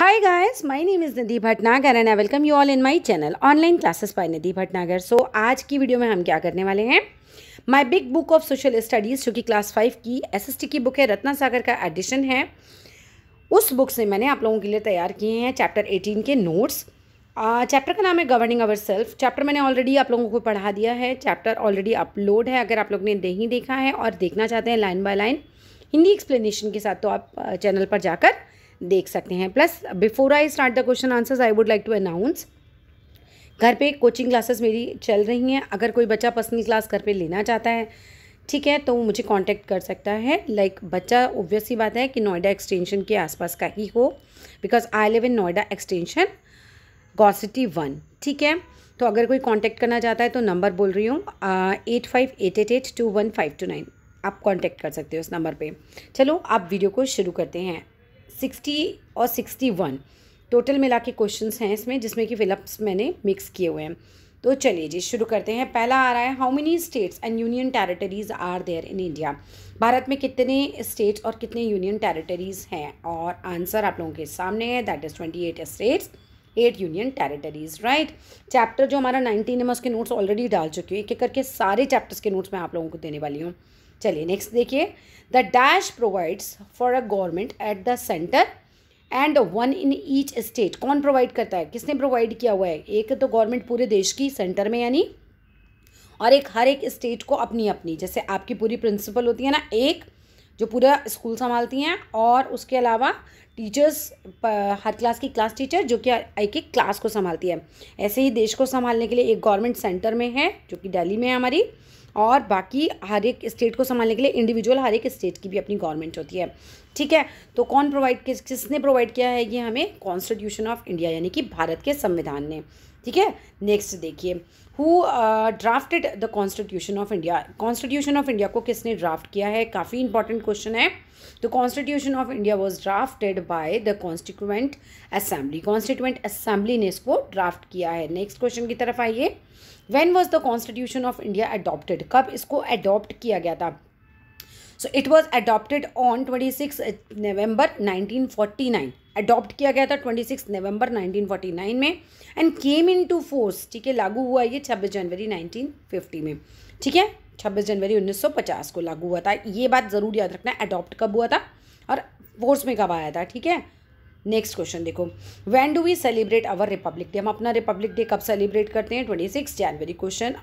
Hi guys, my name is Nidhi Bhatnagar and I welcome you all in my channel Online Classes by Nidhi Bhatnagar. So आज की video में हम क्या करने वाले हैं my big book of social studies जो कि क्लास फाइव की टी की बुक है रत्ना सागर का एडिशन है उस बुक से मैंने आप लोगों के लिए तैयार किए हैं चैप्टर एटीन के नोट्स चैप्टर का नाम है गवर्निंग अवर सेल्फ चैप्टर मैंने ऑलरेडी आप लोगों को पढ़ा दिया है चैप्टर ऑलरेडी अपलोड है अगर आप लोग ने नहीं देखा है और देखना चाहते हैं line by line Hindi explanation के साथ तो आप चैनल पर जाकर देख सकते हैं plus before I start the question answers I would like to announce घर पे कोचिंग क्लासेस मेरी चल रही हैं अगर कोई बच्चा पर्सनल क्लास घर पे लेना चाहता है ठीक है तो मुझे कांटेक्ट कर सकता है लाइक like, बच्चा ओब्वियसली बात है कि नोएडा एक्सटेंशन के आसपास का ही हो because I live in Noida extension Gaur City one ठीक है तो अगर कोई कांटेक्ट करना चाहता है तो नंबर बोल रही हूँ eight five eight eight eight two one five two nine आप कांटेक्ट कर सकते हो उस नंबर पे चलो आप वीडियो को शुरू करते हैं सिक्सटी और सिक्सटी वन टोटल मिला के क्वेश्चन हैं इसमें जिसमें कि फिलअप्स मैंने मिक्स किए हुए हैं तो चलिए जी शुरू करते हैं पहला आ रहा है how many states and union territories are there in India Bharat में कितने स्टेट्स और कितने यूनियन टेरिटरीज हैं और आंसर आप लोगों के सामने है that is twenty eight states eight union territories right chapter जो हमारा नाइनटीन है मैं उसके नोट्स ऑलरेडी डाल चुकी हूँ एक एक करके सारे चैप्टर्स के नोट्स मैं आप लोगों को देने वाली हूँ चलिए नेक्स्ट देखिए the dash provides for a government at the centre and one in each state कौन प्रोवाइड करता है किसने प्रोवाइड किया हुआ है एक तो गवर्नमेंट पूरे देश की सेंटर में यानी और एक हर एक स्टेट को अपनी अपनी जैसे आपकी पूरी प्रिंसिपल होती है ना एक जो पूरा स्कूल संभालती हैं और उसके अलावा टीचर्स हर क्लास की क्लास टीचर जो कि एक एक क्लास को संभालती है ऐसे ही देश को संभालने के लिए एक गवर्नमेंट सेंटर में है जो कि दिल्ली में है हमारी और बाकी हर एक स्टेट को संभालने के लिए इंडिविजुअल हर एक स्टेट की भी अपनी गवर्नमेंट होती है ठीक है तो कौन प्रोवाइड किस किसने प्रोवाइड किया है ये हमें कॉन्स्टिट्यूशन ऑफ इंडिया यानी कि भारत के संविधान ने ठीक है नेक्स्ट देखिए who drafted the constitution of India constitution of India को किसने ड्राफ्ट किया है काफ़ी इंपॉर्टेंट क्वेश्चन है the constitution of India was drafted by the constituent assembly constituent assembly ने इसको ड्राफ्ट किया है नेक्स्ट क्वेश्चन की तरफ आइए when was the constitution of India adopted कब इसको अडोप्ट किया गया था so it was adopted on twenty six November nineteen forty nine adopt किया गया था 26 नवंबर 1949 में and came into force ठीक है लागू हुआ ये 26 जनवरी 1950 में ठीक है 26 जनवरी 1950 को लागू हुआ था ये बात ज़रूर याद रखना अडॉप्ट कब हुआ था और फोर्स में कब आया था ठीक है नेक्स्ट क्वेश्चन देखो when do we celebrate our republic day हम अपना रिपब्लिक डे कब सेलिब्रेट करते हैं twenty six January question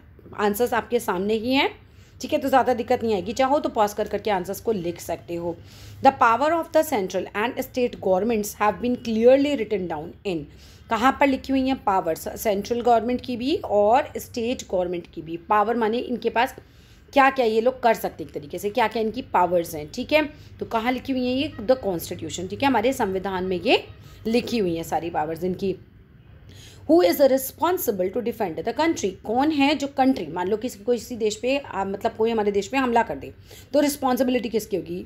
answers आपके सामने ही हैं ठीक है तो ज़्यादा दिक्कत नहीं आएगी चाहो तो पॉज कर करके आंसर्स को लिख सकते हो the power of the central and state governments have been clearly written down in कहाँ पर लिखी हुई हैं पावर सेंट्रल गवर्नमेंट की भी और स्टेट गवर्नमेंट की भी पावर माने इनके पास क्या क्या ये लोग कर सकते हैं एक तरीके से क्या क्या इनकी पावर्स हैं ठीक है तो कहाँ लिखी हुई हैं ये द कॉन्स्टिट्यूशन ठीक है हमारे संविधान में ये लिखी हुई हैं सारी पावर्स इनकी who is responsible to defend the country कौन है जो कंट्री मान लो किसी कोई किसी देश पे आ, मतलब कोई हमारे देश पे हमला कर दे तो रिस्पॉन्सिबिलिटी किसकी होगी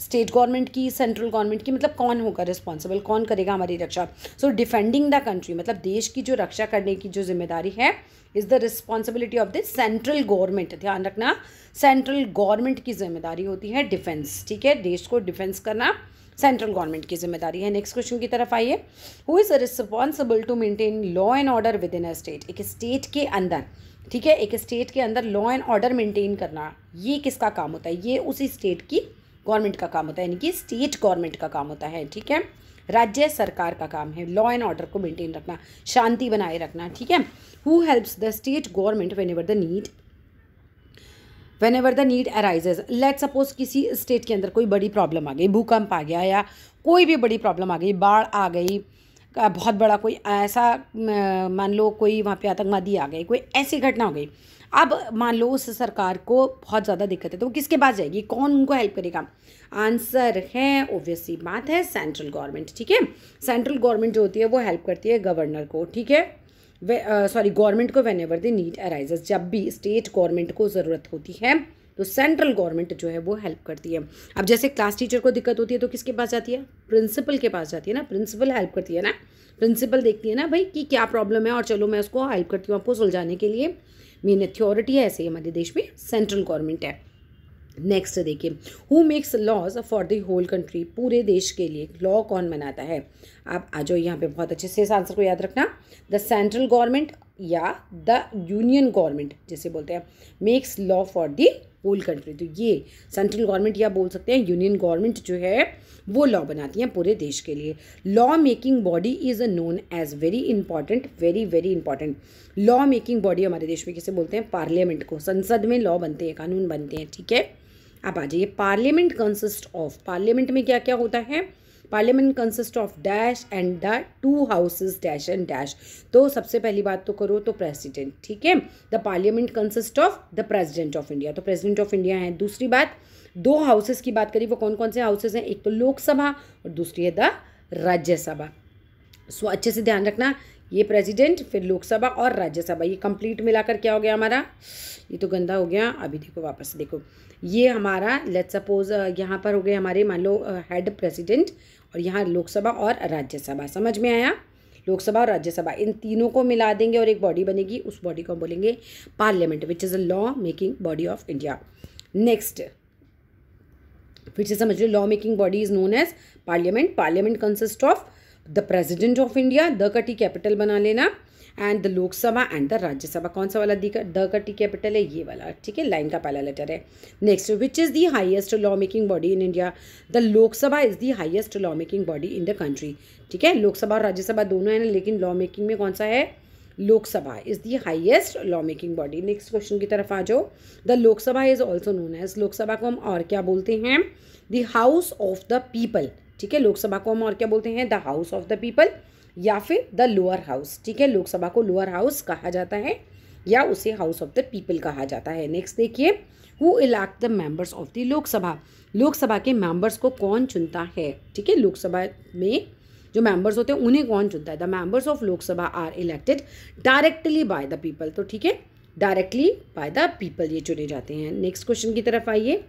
स्टेट गवर्नमेंट की सेंट्रल गवर्नमेंट की मतलब कौन होगा रिस्पॉन्सिबल कौन करेगा हमारी रक्षा सो डिफेंडिंग द कंट्री मतलब देश की जो रक्षा करने की जो जिम्मेदारी है is the responsibility of the central government ध्यान रखना सेंट्रल गवर्नमेंट की जिम्मेदारी होती है डिफेंस ठीक है देश को डिफेंस करना सेंट्रल गवर्नमेंट की जिम्मेदारी है नेक्स्ट क्वेश्चन की तरफ आइए who is responsible to maintain law and order within a state एक स्टेट के अंदर ठीक है एक स्टेट के अंदर लॉ एंड ऑर्डर मेंटेन करना ये किसका काम होता है ये उसी स्टेट की गवर्नमेंट का काम होता है यानी कि स्टेट गवर्नमेंट का काम होता है ठीक है राज्य सरकार का काम है लॉ एंड ऑर्डर को मेंटेन रखना शांति बनाए रखना ठीक है who helps the state government whenever the need whenever the need arises let suppose किसी स्टेट के अंदर कोई बड़ी प्रॉब्लम आ गई भूकंप आ गया या कोई भी बड़ी प्रॉब्लम आ गई बाढ़ आ गई बहुत बड़ा कोई ऐसा मान लो कोई वहाँ पे आतंकवादी आ गए कोई ऐसी घटना हो गई अब मान लो उस सरकार को बहुत ज़्यादा दिक्कत है तो वो किसके पास जाएगी कौन उनको हेल्प करेगा आंसर है ओब्वियसली बात है सेंट्रल गवर्नमेंट ठीक है सेंट्रल गवर्नमेंट जो होती है वो हेल्प करती है गवर्नर को ठीक है सॉरी गवर्नमेंट को whenever the need arise जब भी स्टेट गवर्नमेंट को ज़रूरत होती है तो सेंट्रल गवर्नमेंट जो है वो हेल्प करती है अब जैसे क्लास टीचर को दिक्कत होती है तो किसके पास जाती है प्रिंसिपल के पास जाती है ना प्रिंसिपल हेल्प करती है ना प्रिंसिपल देखती है ना भाई कि क्या प्रॉब्लम है और चलो मैं उसको हेल्प करती हूँ आपको सुलझाने के लिए मेन अथॉरिटी है ऐसे ही हमारे देश में सेंट्रल गवर्नमेंट है नेक्स्ट देखिए who makes laws for the whole country पूरे देश के लिए लॉ कौन बनाता है आप आ जाओ यहाँ पे बहुत अच्छे से इस आंसर को याद रखना द सेंट्रल गवर्नमेंट या द यूनियन गवर्नमेंट जैसे बोलते हैं makes law for the whole country तो ये सेंट्रल गवर्नमेंट या बोल सकते हैं यूनियन गवर्नमेंट जो है वो लॉ बनाती हैं पूरे देश के लिए law making body is a known as very important very very important law making body हमारे देश में किसे बोलते हैं पार्लियामेंट को संसद में लॉ बनते हैं कानून बनते हैं ठीक है अब आ जाइए पार्लियामेंट कंसिस्ट ऑफ पार्लियामेंट में क्या क्या होता है parliament consist of dash and the two houses dash and dash तो सबसे पहली बात तो करो तो प्रेसिडेंट ठीक है the parliament consist of the president of India तो प्रेसिडेंट ऑफ इंडिया है दूसरी बात दो हाउसेस की बात करी वो कौन कौन से हाउसेस हैं एक तो लोकसभा और दूसरी है द राज्यसभा सो अच्छे से ध्यान रखना ये प्रेसिडेंट फिर लोकसभा और राज्यसभा ये कंप्लीट मिलाकर क्या हो गया हमारा ये तो गंदा हो गया अभी देखो वापस देखो ये हमारा लेट सपोज यहाँ पर हो गए हमारे मान लो हेड प्रेसिडेंट और यहाँ लोकसभा और राज्यसभा समझ में आया लोकसभा और राज्यसभा इन तीनों को मिला देंगे और एक बॉडी बनेगी उस बॉडी को हम बोलेंगे parliament which is a law making body of India next फिर से समझ लो law making body is known as parliament parliament consist of the president of India the का टी कैपिटल बना लेना and the Lok Sabha and the Rajya Sabha कौन सा वाला दिखा द का टी कैपिटल है ये वाला ठीक है लाइन का पहला लेटर है next which is the highest law making body in India the Lok Sabha is the highest law making body in the country ठीक है लोकसभा और राज्यसभा दोनों है ना लेकिन लॉ मेकिंग में कौन सा है Lok Sabha is the highest law making body next question की तरफ आ जाओ the Lok Sabha is also known as Lok Sabha को हम और क्या बोलते हैं the house of the people ठीक है लोकसभा को हम और क्या बोलते हैं the house of the people या फिर द लोअर हाउस ठीक है लोकसभा को लोअर हाउस कहा जाता है या उसे हाउस ऑफ द पीपल कहा जाता है नेक्स्ट देखिए who elect the members of the Lok Sabha Lok Sabha के मेंबर्स को कौन चुनता है ठीक है लोकसभा में जो मेंबर्स होते हैं उन्हें कौन चुनता है the members of Lok Sabha are elected directly by the people तो ठीक है डायरेक्टली बाय द पीपल ये चुने जाते हैं नेक्स्ट क्वेश्चन की तरफ आइए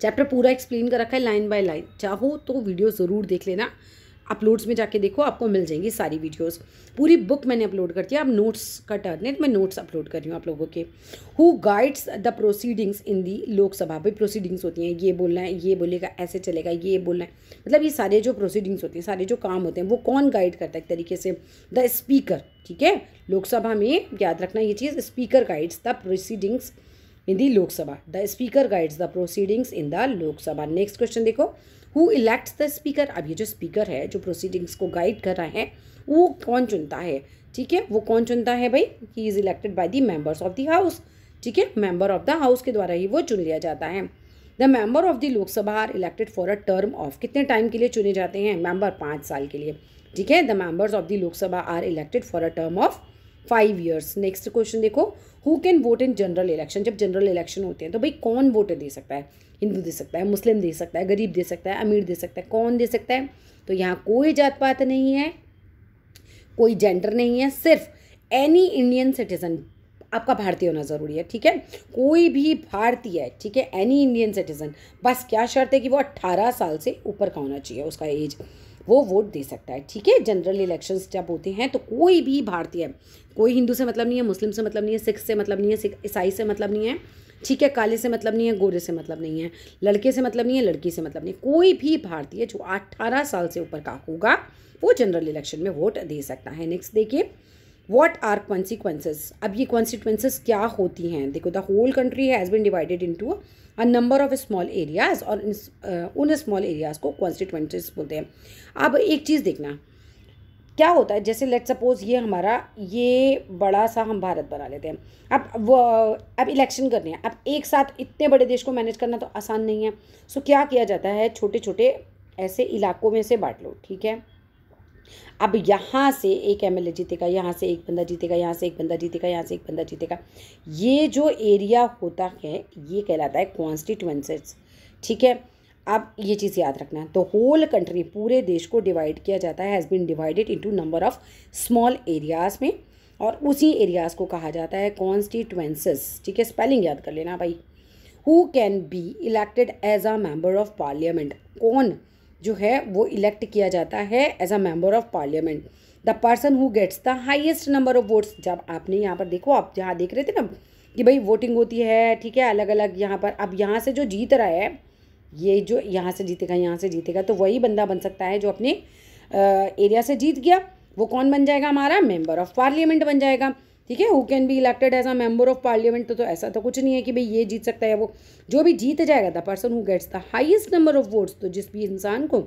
चैप्टर पूरा एक्सप्लेन कर रखा है लाइन बाय लाइन चाहो तो वीडियो ज़रूर देख लेना अपलोड्स में जाके देखो आपको मिल जाएंगी सारी वीडियोस पूरी बुक मैंने अपलोड कर दिया अब नोट्स का टर्न है तो मैं नोट्स अपलोड कर रही हूँ आप लोगों के who guides the proceedings in the Lok Sabha भाई प्रोसीडिंग्स होती हैं ये बोलना है ये बोलेगा ऐसे चलेगा ये बोलना है मतलब ये सारे जो प्रोसीडिंग्स होती हैं सारे जो काम होते हैं वो कौन गाइड करता है एक तरीके से द स्पीकर ठीक है लोकसभा में याद रखना ये चीज़ speaker guides the proceedings in the Lok Sabha the speaker guides the proceedings in the Lok Sabha next question देखो हु इलेक्ट्स द स्पीकर अब ये जो स्पीकर है जो प्रोसीडिंग्स को गाइड कर रहा है वो कौन चुनता है ठीक है वो कौन चुनता है भाई he is elected by the members of the house ठीक है मेंबर ऑफ द हाउस के द्वारा ही वो चुन लिया जाता है the member of the Lok Sabha are elected for a term of कितने टाइम के लिए चुने जाते हैं मेंबर पाँच साल के लिए ठीक है the members of the Lok Sabha are elected for a term of five years next question देखो who can vote in general election जब जनरल इलेक्शन होते हैं तो भाई कौन वोट दे सकता है हिंदू दे सकता है मुस्लिम दे सकता है गरीब दे सकता है अमीर दे सकता है कौन दे सकता है तो यहाँ कोई जात पात नहीं है कोई जेंडर नहीं है सिर्फ एनी इंडियन सिटीजन आपका भारतीय होना ज़रूरी है ठीक है कोई भी भारतीय है ठीक है एनी इंडियन सिटीजन बस क्या शर्त है कि वो अट्ठारह साल से ऊपर का होना चाहिए उसका एज वो वोट दे सकता है ठीक है जनरल इलेक्शंस जब होते हैं तो कोई भी भारतीय कोई हिंदू से मतलब नहीं है मुस्लिम से मतलब नहीं है सिख से मतलब नहीं है सिख ईसाई से मतलब नहीं है ठीक है काले से मतलब नहीं है गोरे से मतलब नहीं है लड़के से मतलब नहीं है लड़की से मतलब नहीं कोई भी भारतीय जो अट्ठारह साल से ऊपर का होगा वो जनरल इलेक्शन में वोट दे सकता है नेक्स्ट देखिए वॉट आर कॉन्सिक्वेंसेज अब ये कॉन्सिक्वेंसेज क्या होती हैं देखो the whole country has been divided into a number of small areas और उन स्मॉल एरियाज को कॉन्स्टिट्यूंसीज बोलते हैं अब एक चीज़ देखना क्या होता है जैसे लेट सपोज ये हमारा ये बड़ा सा हम भारत बना लेते हैं अब वो अब इलेक्शन करने हैं अब एक साथ इतने बड़े देश को मैनेज करना तो आसान नहीं है सो क्या किया जाता है छोटे छोटे ऐसे इलाकों में से बांट लो ठीक है अब यहाँ से एक एम जीतेगा यहाँ से एक बंदा जीतेगा यहाँ से एक बंदा जीतेगा यहाँ से एक बंदा जीतेगा ये जो एरिया होता है ये कहलाता है कॉन्स्टिट्यूंसेस ठीक है अब ये चीज़ याद रखना तो होल कंट्री पूरे देश को डिवाइड किया जाता है has been divided into number of small areas में और उसी एरियाज़ को कहा जाता है कॉन्स्टिट्यूंसेस ठीक है स्पेलिंग याद कर लेना भाई who can be elected as a member of parliament कौन जो है वो इलेक्ट किया जाता है as a member of parliament the person who gets the highest number of votes जब आपने यहाँ पर देखो आप जहाँ देख रहे थे ना कि भाई वोटिंग होती है ठीक है अलग अलग यहाँ पर अब यहाँ से जो जीत रहा है ये जो यहाँ से जीतेगा यहाँ से जीतेगा तो वही बंदा बन सकता है जो अपने एरिया से जीत गया वो कौन बन जाएगा हमारा मेंबर ऑफ पार्लियामेंट बन जाएगा ठीक है who can be elected as a member of parliament तो, तो ऐसा तो कुछ नहीं है कि भाई ये जीत सकता है वो जो भी जीत जाएगा the person who gets the highest number of votes तो जिस भी इंसान को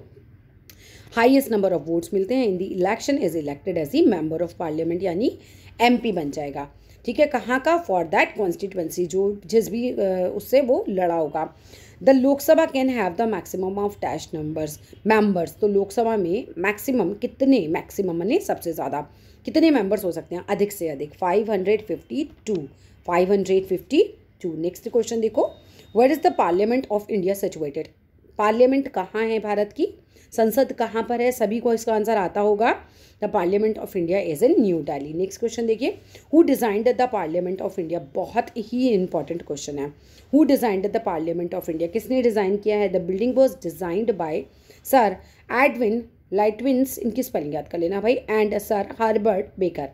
हाइएस्ट नंबर ऑफ वोट्स मिलते हैं in the election is elected as a member of parliament यानी एम बन जाएगा ठीक है कहाँ का फॉर दैट कॉन्स्टिट्युएंसी जो जिस भी उससे वो लड़ा होगा the Lok Sabha can have the maximum of dash numbers members तो लोकसभा में मैक्सिमम कितने मैक्सिमम माने सबसे ज़्यादा कितने मेंबर्स हो सकते हैं अधिक से अधिक five hundred fifty two five hundred fifty two next question देखो where is the parliament of India situated parliament कहाँ है भारत की संसद कहाँ पर है सभी को इसका आंसर आता होगा the parliament of India is in new Delhi next question देखिए who designed the parliament of India बहुत ही इंपॉर्टेंट क्वेश्चन है who designed the parliament of India किसने डिज़ाइन किया है the building was designed by sir Edwin Lutyens इनकी spelling याद कर लेना भाई एंड सर हार्बर्ट बेकर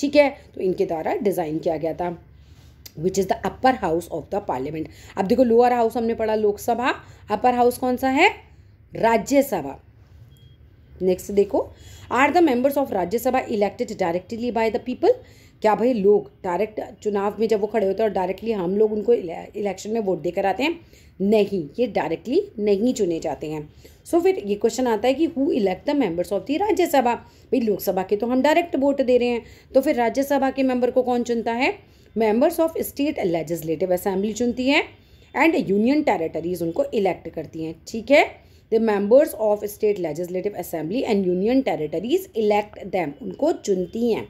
ठीक है तो इनके द्वारा डिज़ाइन किया गया था which is the upper house of the parliament अब देखो लोअर हाउस हमने पढ़ा लोकसभा अपर हाउस कौन सा है राज्यसभा नेक्स्ट देखो are the members of Rajya Sabha elected directly by the people क्या भाई लोग डायरेक्ट चुनाव में जब वो खड़े होते हैं और डायरेक्टली हम लोग उनको इलेक्शन में वोट देकर आते हैं नहीं ये डायरेक्टली नहीं चुने जाते हैं सो so, फिर ये क्वेश्चन आता है कि who elect the members of the Rajya Sabha भाई लोकसभा के तो हम डायरेक्ट वोट दे रहे हैं तो फिर राज्यसभा के मेंबर को कौन चुनता है members of state legislative assembly चुनती है एंड यूनियन टेरेटरीज उनको इलेक्ट करती हैं ठीक है the members of state legislative assembly and union territories elect them उनको चुनती हैं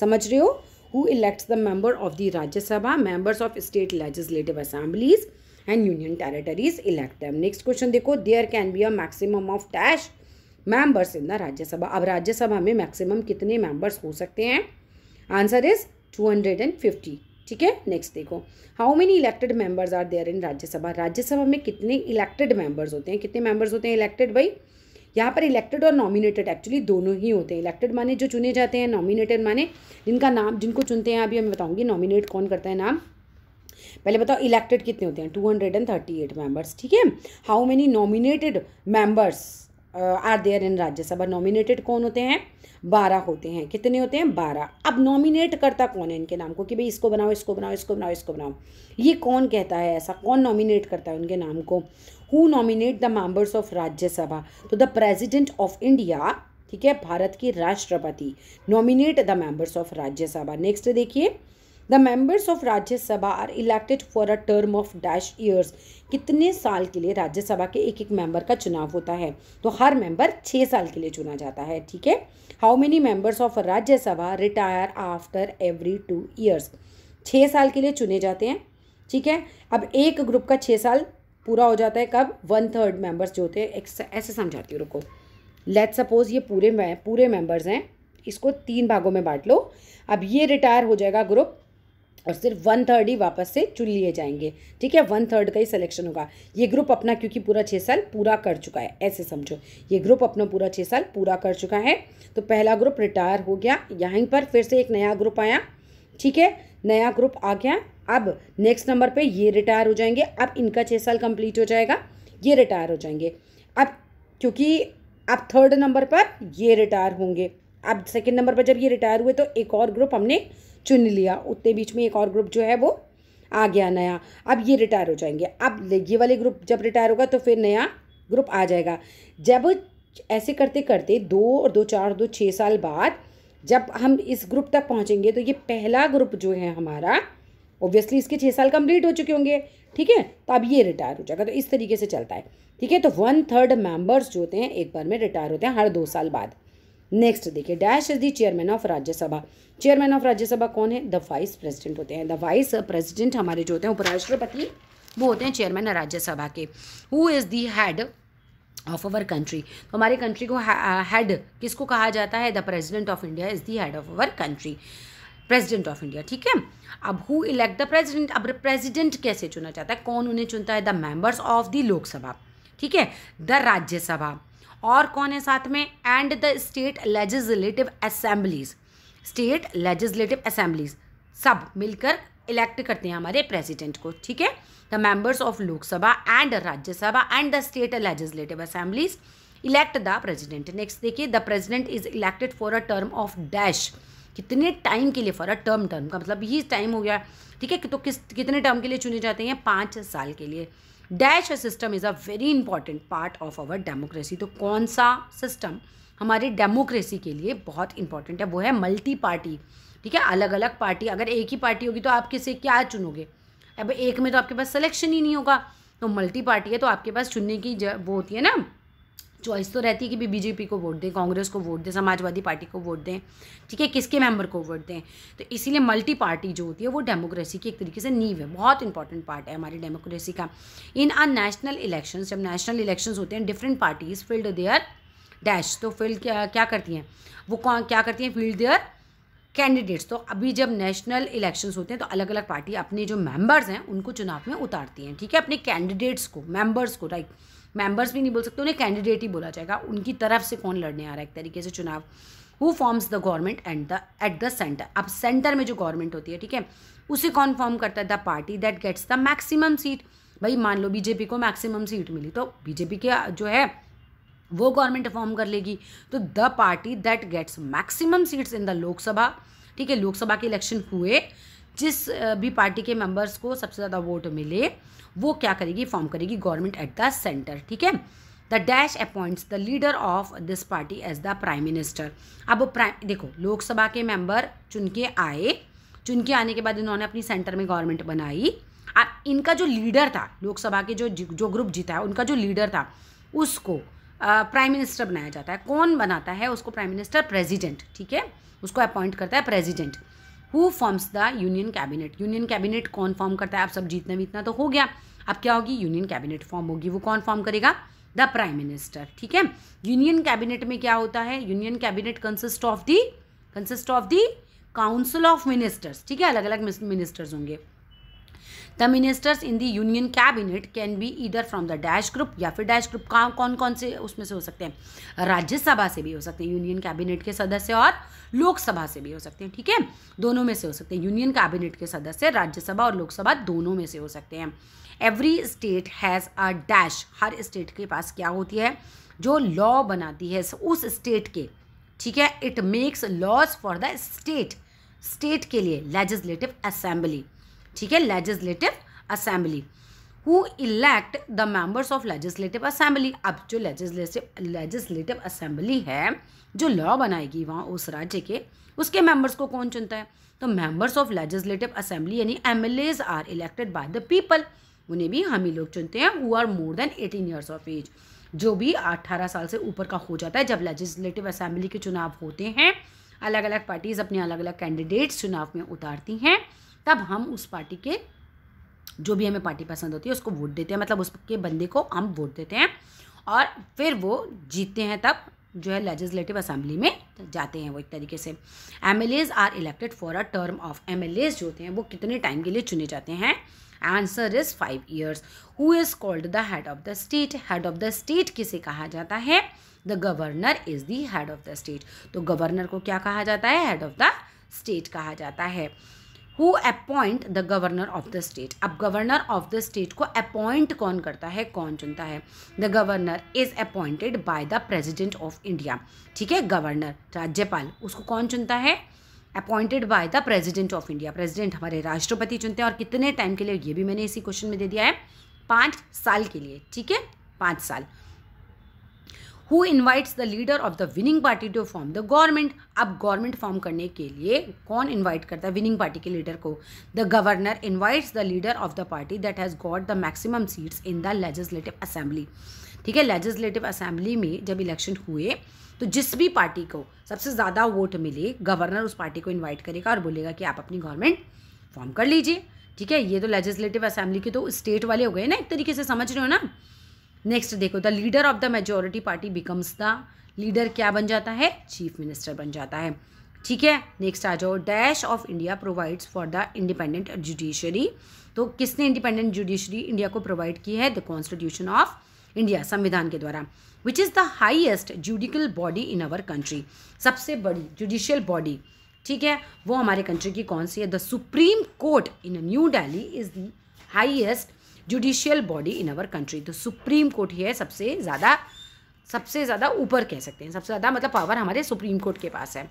समझ रहे हो who elects the member of the Rajya Sabha, members of state legislative assemblies and union territories elect them. Next question देखो there can be a maximum of dash members in the Rajya Sabha. अब राज्य सभा में maximum कितने members हो सकते हैं answer is 250. ठीक है नेक्स्ट देखो how many elected members are there in Rajya Sabha Rajya Sabha में कितने इलेक्टेड मेंबर्स होते हैं कितने मेंबर्स होते हैं इलेक्टेड भाई यहाँ पर इलेक्टेड और नॉमिनेटेड एक्चुअली दोनों ही होते हैं इलेक्टेड माने जो चुने जाते हैं नॉमिनेटेड माने जिनका नाम जिनको चुनते हैं अभी मैं बताऊँगी नॉमिनेट कौन करता है नाम पहले बताओ इलेक्टेड कितने होते हैं two hundred and thirty eight members ठीक है how many nominated members are there in Rajya Sabha nominated कौन होते हैं बारह होते हैं कितने होते हैं बारह अब नॉमिनेट करता कौन है इनके नाम को कि भाई इसको बनाओ इसको बनाओ इसको बनाओ इसको बनाओ ये कौन कहता है ऐसा कौन नॉमिनेट करता है उनके नाम को who nominate the members of Rajya Sabha तो द प्रेजिडेंट ऑफ इंडिया ठीक है भारत की राष्ट्रपति nominate the members of Rajya Sabha next देखिए the members of Rajya Sabha are elected for a term of dash years कितने साल के लिए राज्यसभा के एक एक मेंबर का चुनाव होता है तो हर मेंबर छः साल के लिए चुना जाता है ठीक है how many members of Rajya Sabha retire after every two years छः साल के लिए चुने जाते हैं ठीक है अब एक ग्रुप का छः साल पूरा हो जाता है कब वन थर्ड मेंबर्स जो होते हैं ऐसे समझाती हूँ रुको लेट सपोज ये पूरे पूरे मेंबर्स हैं इसको तीन भागों में बांट लो अब ये रिटायर हो जाएगा ग्रुप और सिर्फ वन थर्ड ही वापस से चुन लिए जाएंगे ठीक है वन थर्ड का ही सिलेक्शन होगा ये ग्रुप अपना क्योंकि पूरा छः साल पूरा कर चुका है ऐसे समझो ये ग्रुप अपना पूरा छः साल पूरा कर चुका है तो पहला ग्रुप रिटायर हो गया यहीं पर फिर से एक नया ग्रुप आया ठीक है नया ग्रुप आ गया अब नेक्स्ट नंबर पर ये रिटायर हो जाएंगे अब इनका छः साल कंप्लीट हो जाएगा ये रिटायर हो जाएंगे अब क्योंकि अब थर्ड नंबर पर ये रिटायर होंगे अब सेकेंड नंबर पर जब ये रिटायर हुए तो एक और ग्रुप हमने चुन लिया उतने बीच में एक और ग्रुप जो है वो आ गया नया अब ये रिटायर हो जाएंगे अब ये वाले ग्रुप जब रिटायर होगा तो फिर नया ग्रुप आ जाएगा जब ऐसे करते करते दो और दो चार दो छः साल बाद जब हम इस ग्रुप तक पहुँचेंगे तो ये पहला ग्रुप जो है हमारा ओब्वियसली इसके छः साल कंप्लीट हो चुके होंगे ठीक है तो अब ये रिटायर हो जाएगा तो इस तरीके से चलता है ठीक है तो वन थर्ड मेंबर्स जो होते हैं एक बार में रिटायर होते हैं हर दो साल बाद नेक्स्ट देखिए dash is the chairman of Rajya Sabha chairman of Rajya Sabha कौन है द वाइस प्रेसिडेंट होते हैं द वाइस प्रेसिडेंट हमारे जो होते हैं उपराष्ट्रपति वो होते हैं चेयरमैन राज्यसभा के who is the head of our country तो हमारे कंट्री को हेड uh, किसको कहा जाता है the president of India is the head of our country president of India ठीक है अब हु इलेक्ट द प्रेजिडेंट अब प्रेजिडेंट कैसे चुना जाता है कौन उन्हें चुनता है the members of the Lok Sabha ठीक है द राज्यसभा और कौन है साथ में and the state legislative assemblies state legislative assemblies सब मिलकर इलेक्ट करते हैं हमारे प्रेसिडेंट को ठीक है the members of Lok Sabha and Rajya Sabha and the state legislative assemblies elect the president next देखिए the president is elected for a term of dash कितने टाइम के लिए फॉर अ टर्म टर्म का मतलब ये टाइम हो गया ठीक है तो किस कितने टर्म के लिए चुने जाते हैं पाँच साल के लिए dash system is a very important part of our democracy तो कौन सा सिस्टम हमारी डेमोक्रेसी के लिए बहुत इंपॉर्टेंट है वो है मल्टी पार्टी ठीक है अलग अलग पार्टी अगर एक ही पार्टी होगी तो आप किसे क्या चुनोगे अब एक में तो आपके पास सिलेक्शन ही नहीं होगा तो मल्टी पार्टी है तो आपके पास चुनने की वो होती है ना चॉइस तो रहती है कि भी बीजेपी को वोट दें कांग्रेस को वोट दें समाजवादी पार्टी को वोट दें ठीक है किसके मेंबर को वोट दें तो इसीलिए मल्टी पार्टी जो होती है वो डेमोक्रेसी की एक तरीके से नींव है बहुत इंपॉर्टेंट पार्ट है हमारी डेमोक्रेसी का इन आ नेशनल इलेक्शन जब नेशनल इलेक्शन होते हैं different parties field there dash तो फील्ड क्या क्या करती हैं वो कौन क्या करती हैं फील्ड देयर कैंडिडेट्स तो अभी जब नेशनल इलेक्शंस होते हैं तो अलग अलग पार्टी अपने जो मेंबर्स हैं उनको चुनाव में उतारती हैं ठीक है अपने कैंडिडेट्स को मेंबर्स को राइट मेंबर्स भी नहीं बोल सकते उन्हें कैंडिडेट ही बोला जाएगा उनकी तरफ से कौन लड़ने आ रहा है एक तरीके से चुनाव who forms the government and the at the centre अब सेंटर में जो गवर्नमेंट होती है ठीक है उसे कौन फॉर्म करता है the party that gets the maximum seat भाई मान लो बीजेपी को मैक्सिमम सीट मिली तो बीजेपी के जो है वो गवर्नमेंट फॉर्म कर लेगी तो the party that gets maximum seats in the Lok Sabha ठीक है लोकसभा के इलेक्शन हुए जिस भी पार्टी के मेंबर्स को सबसे ज़्यादा वोट मिले वो क्या करेगी फॉर्म करेगी गवर्नमेंट एट द सेंटर ठीक है the dash appoints the leader of this party as the prime minister अब प्राइम देखो लोकसभा के मेंबर चुन के आए चुन के आने के बाद इन्होंने अपनी सेंटर में गवर्नमेंट बनाई अब इनका जो लीडर था लोकसभा के जो जो ग्रुप जीता है उनका जो लीडर था उसको प्राइम मिनिस्टर बनाया जाता है कौन बनाता है उसको प्राइम मिनिस्टर प्रेजिडेंट ठीक है उसको अपॉइंट करता है president who forms the union cabinet union cabinet कौन फॉर्म करता है आप सब जीतना बीतना तो हो गया अब क्या होगी यूनियन कैबिनेट फॉर्म होगी वो कौन फॉर्म करेगा द प्राइम मिनिस्टर ठीक है यूनियन कैबिनेट में क्या होता है union cabinet consist of the consist of the council of ministers ठीक है अलग अलग मिनिस्टर्स होंगे the ministers in the union cabinet can be either from the dash group या फिर डैश ग्रुप का कौन कौन से उसमें से हो सकते हैं राज्यसभा से भी हो सकते हैं यूनियन कैबिनेट के सदस्य और लोकसभा से भी हो सकते हैं ठीक है दोनों में से हो सकते हैं यूनियन कैबिनेट के सदस्य राज्यसभा और लोकसभा दोनों में से हो सकते हैं every state has a dash हर स्टेट के पास क्या होती है जो लॉ बनाती है उस स्टेट के ठीक है it makes laws for the state state के लिए लेजिस्लेटिव असेंबली ठीक है legislative assembly who elect the members of legislative assembly अब जो लेजिस्लेटिव लेजिस्लेटिव असेंबली है जो लॉ बनाएगी वहाँ उस राज्य के उसके मेंबर्स को कौन चुनता है तो मेंबर्स ऑफ लेजिस्लेटिव असेंबली यानी M are elected by the people उन्हें भी हम ही लोग चुनते हैं who are more than eighteen years of age जो भी अट्ठारह साल से ऊपर का हो जाता है जब लेजिस्लेटिव असेंबली के चुनाव होते हैं अलग अलग पार्टीज़ अपने अलग अलग कैंडिडेट्स चुनाव में उतारती हैं तब हम उस पार्टी के जो भी हमें पार्टी पसंद होती है उसको वोट देते हैं मतलब उसके बंदे को हम वोट देते हैं और फिर वो जीतते हैं तब जो है लेजिस्लेटिव असेंबली में जाते हैं वो एक तरीके से M L As are elected for a term of M L As जो होते हैं वो कितने टाइम के लिए चुने जाते हैं answer is five years who is called the head of the state head of the state किसे कहा जाता है the governor is the head of the state तो गवर्नर को क्या कहा जाता है हेड ऑफ द स्टेट कहा जाता है who appoint the governor of the state अब गवर्नर ऑफ द स्टेट को अपॉइंट कौन करता है कौन चुनता है the governor is appointed by the president of India ठीक है गवर्नर राज्यपाल उसको कौन चुनता है appointed by the president of India president हमारे राष्ट्रपति चुनते हैं और कितने टाइम के लिए ये भी मैंने इसी क्वेश्चन में दे दिया है पाँच साल के लिए ठीक है पाँच साल who invites the leader of the winning party to form the government अब गवर्नमेंट फॉर्म करने के लिए कौन इन्वाइट करता है विनिंग पार्टी के लीडर को the governor invites the leader of the party that has got the maximum seats in the legislative assembly ठीक है लेजिस्लेटिव असेंबली में जब इलेक्शन हुए तो जिस भी पार्टी को सबसे ज़्यादा वोट मिले गवर्नर उस पार्टी को इन्वाइट करेगा और बोलेगा कि आप अपनी गवर्नमेंट फॉर्म कर लीजिए ठीक है ये तो लेजिस्लेटिव असेंबली के तो स्टेट वाले हो गए ना एक तरीके से समझ रहे हो ना नेक्स्ट देखो the leader of the majority party becomes the leader क्या बन जाता है चीफ मिनिस्टर बन जाता है ठीक है नेक्स्ट आ जाओ dash of India provides for the independent judiciary तो किसने इंडिपेंडेंट जुडिशरी इंडिया को प्रोवाइड की है द कॉन्स्टिट्यूशन ऑफ इंडिया संविधान के द्वारा which is the highest judicial body in our country सबसे बड़ी जुडिशियल बॉडी ठीक है वो हमारे कंट्री की कौन सी है the supreme court in new Delhi is the highest judicial body in our country तो सुप्रीम कोर्ट ही है सबसे ज़्यादा सबसे ज़्यादा ऊपर कह सकते हैं सबसे ज़्यादा मतलब पावर हमारे सुप्रीम कोर्ट के पास है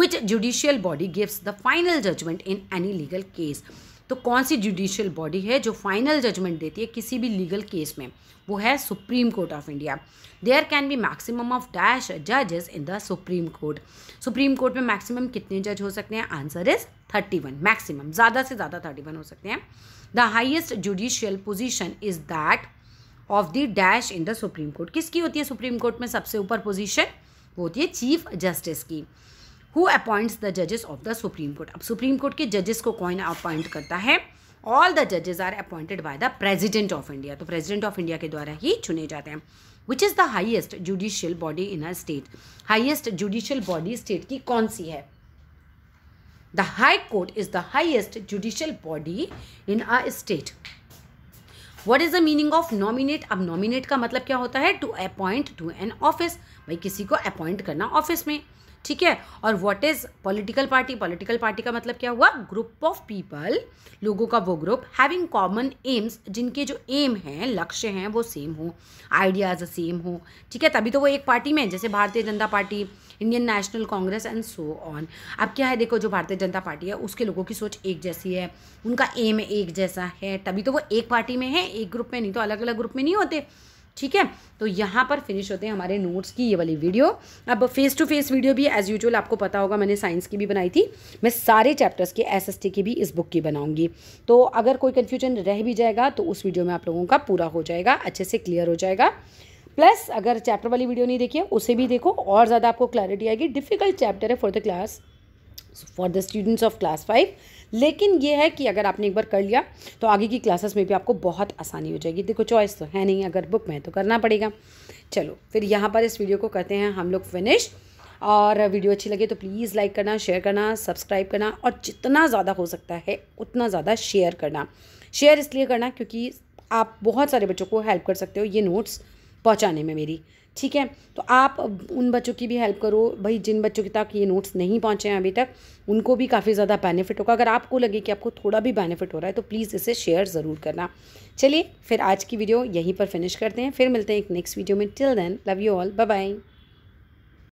which judicial body gives the final judgement in any legal case तो कौन सी जुडिशियल बॉडी है जो फाइनल जजमेंट देती है किसी भी लीगल केस में वो है supreme court of India there can be maximum of dash जजेस in the supreme court supreme court में मैक्सिमम कितने जज हो सकते हैं answer is thirty one maximum ज़्यादा से ज़्यादा थर्टी वन हो सकते हैं the highest judicial position is that of the dash in the supreme court किसकी होती है सुप्रीम कोर्ट में सबसे ऊपर पोजिशन वो होती है चीफ जस्टिस की हु अपॉइंट्स द जजेस ऑफ द सुप्रीम कोर्ट अब सुप्रीम कोर्ट के जजेस को कौन अपॉइंट करता है ऑल द जजेस are appointed by the president of India तो प्रेजिडेंट ऑफ इंडिया के द्वारा ही चुने जाते हैं which is the highest judicial body in a state highest judicial body state की कौन सी है the high court is the highest judicial body in a state what is the meaning of nominate अब नॉमिनेट का मतलब क्या होता है to appoint to an office भाई किसी को अपॉइंट करना ऑफिस में ठीक है और what is political party political party का मतलब क्या हुआ ग्रुप ऑफ पीपल लोगों का वो ग्रुप हैविंग कॉमन एम्स जिनके जो एम हैं लक्ष्य हैं वो सेम हो आइडियाज सेम हो ठीक है तभी तो वो एक पार्टी में जैसे Bharatiya Janata Party Indian National Congress and so on अब क्या है देखो जो भारतीय जनता पार्टी है उसके लोगों की सोच एक जैसी है उनका एम एक जैसा है तभी तो वो एक पार्टी में है एक ग्रुप में नहीं तो अलग अलग ग्रुप में नहीं होते ठीक है तो यहाँ पर फिनिश होते हैं हमारे नोट्स की ये वाली वीडियो अब फेस टू फेस वीडियो भी एज़ यूजल आपको पता होगा मैंने साइंस की भी बनाई थी मैं सारे चैप्टर्स के एसएसटी की भी इस बुक की बनाऊंगी तो अगर कोई कन्फ्यूजन रह भी जाएगा तो उस वीडियो में आप लोगों का पूरा हो जाएगा अच्छे से क्लियर हो जाएगा प्लस अगर चैप्टर वाली वीडियो नहीं देखिए उसे भी देखो और ज़्यादा आपको क्लैरिटी आएगी डिफिकल्ट चैप्टर है for the class for the students of class five लेकिन ये है कि अगर आपने एक बार कर लिया तो आगे की क्लासेस में भी आपको बहुत आसानी हो जाएगी देखो चॉइस तो है नहीं अगर बुक में तो करना पड़ेगा चलो फिर यहाँ पर इस वीडियो को करते हैं हम लोग फिनिश और वीडियो अच्छी लगे तो प्लीज़ लाइक करना शेयर करना सब्सक्राइब करना और जितना ज़्यादा हो सकता है उतना ज़्यादा शेयर करना शेयर इसलिए करना क्योंकि आप बहुत सारे बच्चों को हेल्प कर सकते हो ये नोट्स पहुँचाने में मेरी ठीक है तो आप उन बच्चों की भी हेल्प करो भाई जिन बच्चों के तक ये नोट्स नहीं पहुँचे हैं अभी तक उनको भी काफ़ी ज़्यादा बेनिफिट होगा अगर आपको लगे कि आपको थोड़ा भी बेनिफिट हो रहा है तो प्लीज़ इसे शेयर ज़रूर करना चलिए फिर आज की वीडियो यहीं पर फिनिश करते हैं फिर मिलते हैं एक नेक्स्ट वीडियो में till then love you all bye